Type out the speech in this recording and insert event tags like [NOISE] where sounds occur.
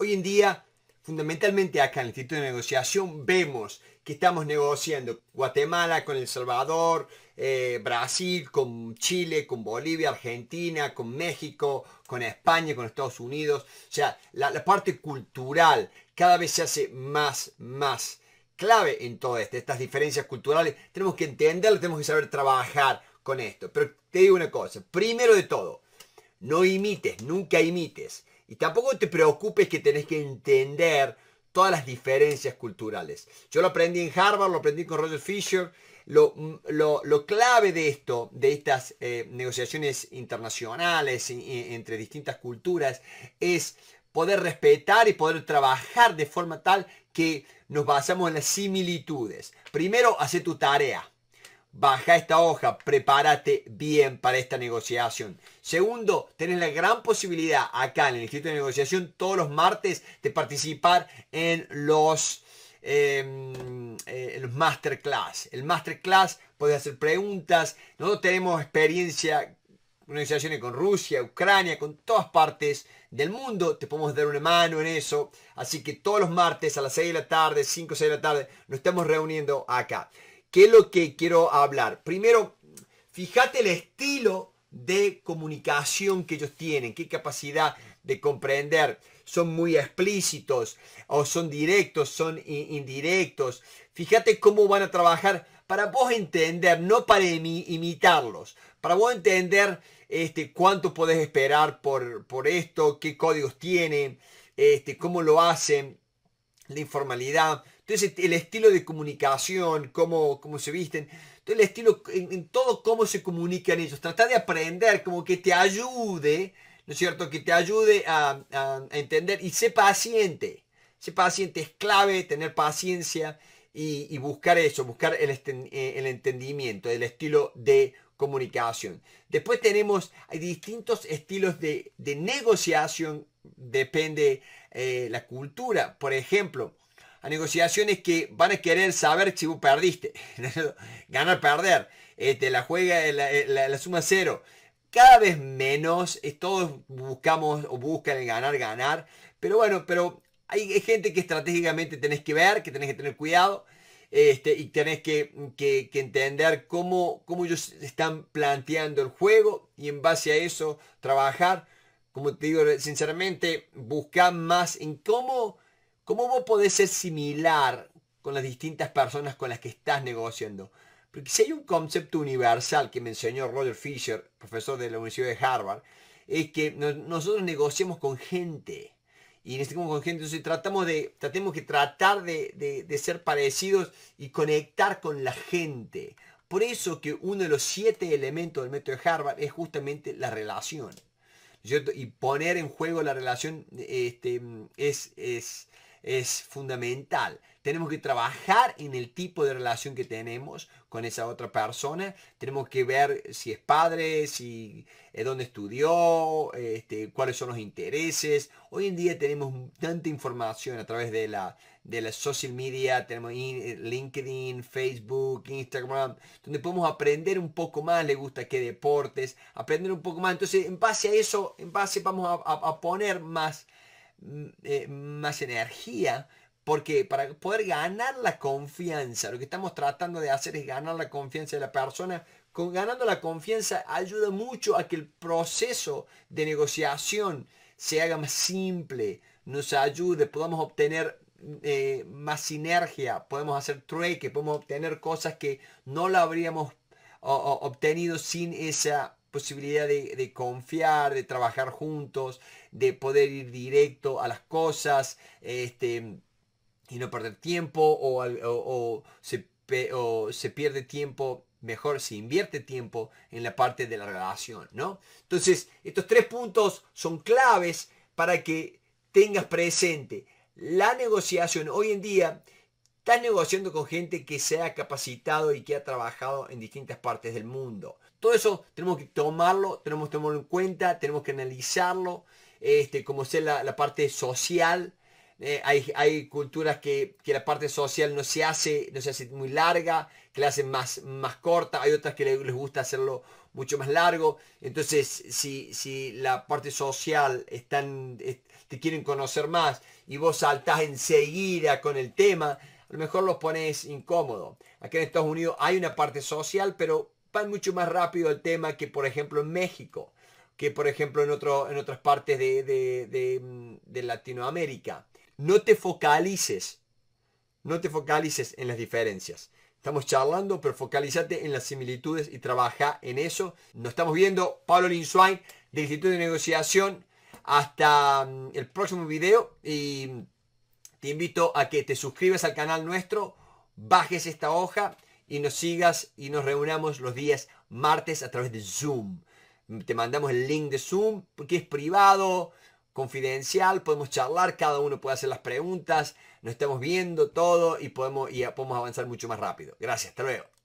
Hoy en día, fundamentalmente acá en el Instituto de Negociación, vemos que estamos negociando Guatemala con El Salvador, eh, Brasil con Chile, con Bolivia, Argentina, con México, con España, con Estados Unidos. O sea, la, la parte cultural cada vez se hace más, más clave en todo esto, estas diferencias culturales. Tenemos que entenderlo, tenemos que saber trabajar con esto. Pero te digo una cosa, primero de todo, no imites, nunca imites y tampoco te preocupes que tenés que entender todas las diferencias culturales. Yo lo aprendí en Harvard, lo aprendí con Roger Fisher. Lo, mm, clave de esto, de estas eh, negociaciones internacionales entre distintas culturas, es poder respetar y poder trabajar de forma tal que nos basamos en las similitudes. Primero, hace tu tarea. Baja esta hoja, prepárate bien para esta negociación. Segundo, tenés la gran posibilidad acá en el Instituto de Negociación todos los martes de participar en los, em, eh, los masterclass. El masterclass podés hacer preguntas. Nosotros tenemos experiencia negociaciones con Rusia, Ucrania, con todas partes del mundo. Te podemos dar una mano en eso. Así que todos los martes a las 6 de la tarde, 5 o 6 de la tarde, nos estamos reuniendo acá. ¿Qué es lo que quiero hablar? Primero, fíjate el estilo de comunicación que ellos tienen, qué capacidad de comprender. Son muy explícitos o son directos, son indirectos. Fíjate cómo van a trabajar para vos entender, no para imitarlos, para vos entender este, cuánto podés esperar por, por esto, qué códigos tienen, este, cómo lo hacen, la informalidad. Entonces el estilo de comunicación, cómo, cómo se visten, todo el estilo, en, todo cómo se comunican ellos. Trata de aprender como que te ayude, ¿no es cierto? Que te ayude a, entender y sé paciente. Sé paciente es clave, tener paciencia y, buscar eso, buscar este, eh, el, entendimiento, el estilo de comunicación. Después tenemos hay distintos estilos de, negociación, depende eh, la cultura. Por ejemplo, a negociaciones que van a querer saber si vos perdiste. [LAUGHS] Ganar, perder. Este, la juega, la, suma cero. Cada vez menos, todos buscamos o buscan el ganar, ganar. Pero bueno, pero hay gente que estratégicamente tenés que ver, que tenés que tener cuidado. Este, y tenés que, entender cómo, cómo ellos están planteando el juego y en base a eso trabajar. Como te digo, sinceramente, buscar más en cómo ¿Cómo vos podés ser similar con las distintas personas con las que estás negociando? Porque si hay un concepto universal que me enseñó Roger Fisher, profesor de la Universidad de Harvard, es que nosotros negociamos con gente. Y necesitamos con gente, entonces tratamos de, tratemos que tratar de, ser parecidos y conectar con la gente. Por eso que uno de los siete elementos del método de Harvard es justamente la relación. Y poner en juego la relación este, es, es es fundamental. Tenemos que trabajar en el tipo de relación que tenemos con esa otra persona. Tenemos que ver si es padre, si es eh, dónde estudió, este, cuáles son los intereses. Hoy en día tenemos tanta información a través de la, de las social media. Tenemos eh, LinkedIn, Facebook, Instagram, donde podemos aprender un poco más. Le gusta qué deportes, aprender un poco más. Entonces, en base a eso, en base vamos a poner más eh, más energía, porque para poder ganar la confianza, lo que estamos tratando de hacer es ganar la confianza de la persona. Con, ganando la confianza ayuda mucho a que el proceso de negociación se haga más simple, nos ayude, podamos obtener eh, más sinergia, podemos hacer trueque, podemos obtener cosas que no la habríamos obtenido sin esa posibilidad de, confiar, de trabajar juntos, de poder ir directo a las cosas este, y no perder tiempo o, se, o, se, pierde tiempo, mejor se invierte tiempo en la parte de la relación, ¿no? Entonces, estos tres puntos son claves para que tengas presente la negociación hoy en día Estás negociando con gente que se ha capacitado y que ha trabajado en distintas partes del mundo. Todo eso tenemos que tomarlo, tenemos que tomarlo en cuenta, tenemos que analizarlo, este, como sea la, parte social. Eh, hay, hay, culturas que, la parte social no se hace, no se hace muy larga, que la hacen más, más corta, hay otras que les, gusta hacerlo mucho más largo. Entonces, si, si la parte social están, te quieren conocer más y vos saltás enseguida con el tema, a lo mejor los pones incómodo. Aquí en Estados Unidos hay una parte social, pero van mucho más rápido el tema que, por ejemplo, en México, que, por ejemplo, en, otro, en otras partes de, mm, Latinoamérica. No te focalices, no te focalices en las diferencias. Estamos charlando, pero focalízate en las similitudes y trabaja en eso. Nos estamos viendo, Pablo Linswine, del Instituto de Negociación. Hasta mm, el próximo video y te invito a que te suscribas al canal nuestro, bajes esta hoja y nos sigas y nos reunamos los días martes a través de Zoom. Te mandamos el link de Zoom porque es privado, confidencial, podemos charlar, cada uno puede hacer las preguntas, nos estamos viendo todo y podemos, avanzar mucho más rápido. Gracias, te luego.